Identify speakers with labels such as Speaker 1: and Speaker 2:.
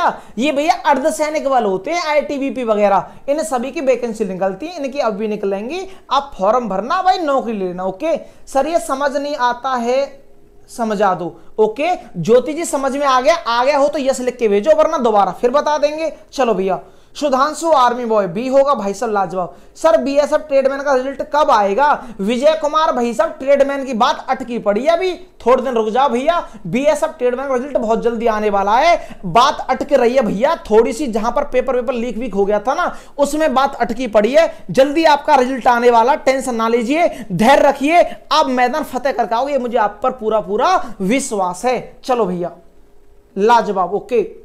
Speaker 1: क्या ये भैया अर्धसैनिक वाले होते हैं आईटीबीपी वगैरह इन सभी की वैकेंसी निकलती है इनकी अब भी निकलेंगी आप फॉर्म भरना भाई नौकरी लेना ओके सर ये समझ नहीं आता है समझा दो ओके ज्योति जी समझ में आ गया आ गया हो तो यस लिख के भेजो वरना दोबारा फिर बता देंगे चलो भैया सुधांशु आर्मी बॉय बी होगा भाई साहब लाजवाब sir B S F tradesman का रिजल्ट कब आएगा विजय कुमार भाई साहब ट्रेडमैन की बात अटकी पड़ी है अभी थोड़े दिन रुक जाओ भैया बी एस एफ ट्रेडमैन का रिजल्ट बहुत जल्दी आने वाला है बात अटक रही है भैया थोड़ी सी जहां पर पेपर वेपर लीक वीक हो गया था ना उसमें बात अटकी पड़ी है जल्दी आपका रिजल्ट आने वाला टेंशन ना लीजिए धैर्य रखिए आप मैदान फतेह करके आओगे मुझे आप पर पूरा पूरा विश्वास है चलो भैया लाजवाब ओके